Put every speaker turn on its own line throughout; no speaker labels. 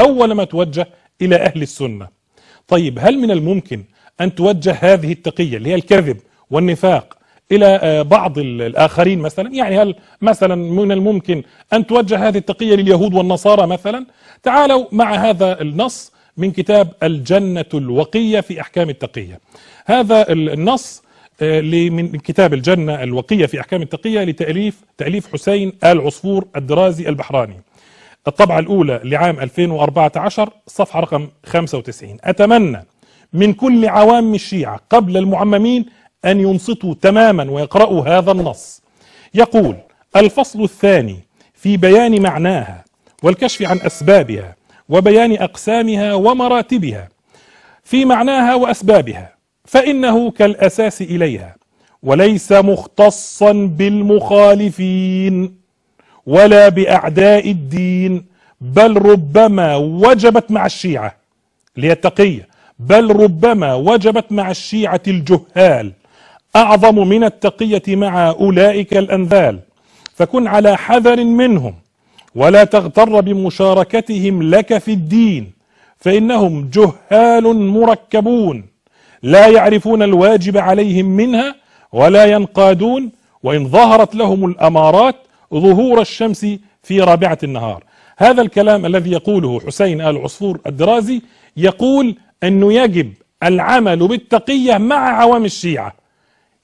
أول ما توجه إلى أهل السنة طيب هل من الممكن أن توجه هذه التقية اللي هي الكذب والنفاق إلى آه، بعض الآخرين مثلا يعني هل مثلا من الممكن أن توجه هذه التقية لليهود والنصارى مثلا تعالوا مع هذا النص من كتاب الجنة الوقية في أحكام التقية هذا النص آه، من كتاب الجنة الوقية في أحكام التقية لتأليف تأليف حسين آل عصفور الدرازي البحراني الطبعة الأولى لعام 2014 صفحة رقم 95 أتمنى من كل عوام الشيعة قبل المعممين أن ينصتوا تماما ويقرأوا هذا النص يقول الفصل الثاني في بيان معناها والكشف عن أسبابها وبيان أقسامها ومراتبها في معناها وأسبابها فإنه كالأساس إليها وليس مختصا بالمخالفين ولا باعداء الدين بل ربما وجبت مع الشيعه اللي هي التقيه بل ربما وجبت مع الشيعه الجهال اعظم من التقيه مع اولئك الانذال فكن على حذر منهم ولا تغتر بمشاركتهم لك في الدين فانهم جهال مركبون لا يعرفون الواجب عليهم منها ولا ينقادون وان ظهرت لهم الامارات ظهور الشمس في رابعة النهار هذا الكلام الذي يقوله حسين آل عصفور الدرازي يقول أنه يجب العمل بالتقية مع عوام الشيعة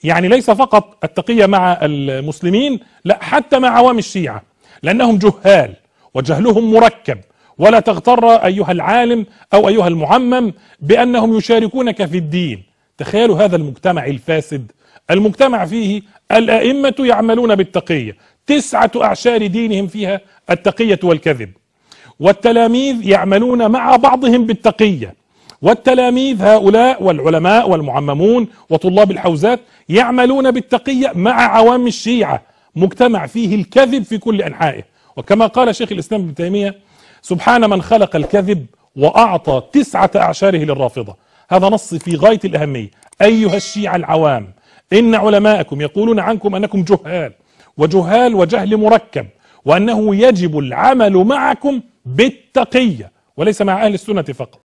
يعني ليس فقط التقية مع المسلمين لا حتى مع عوام الشيعة لأنهم جهال وجهلهم مركب ولا تغتر أيها العالم أو أيها المعمم بأنهم يشاركونك في الدين تخيلوا هذا المجتمع الفاسد المجتمع فيه الأئمة يعملون بالتقية تسعة أعشار دينهم فيها التقية والكذب والتلاميذ يعملون مع بعضهم بالتقية والتلاميذ هؤلاء والعلماء والمعممون وطلاب الحوزات يعملون بالتقية مع عوام الشيعة مجتمع فيه الكذب في كل أنحائه وكما قال شيخ الإسلام ابن تيمية سبحان من خلق الكذب وأعطى تسعة أعشاره للرافضة هذا نص في غاية الأهمية أيها الشيعة العوام إن علماءكم يقولون عنكم أنكم جهال وجهال وجهل مركب وأنه يجب العمل معكم بالتقية وليس مع أهل السنة فقط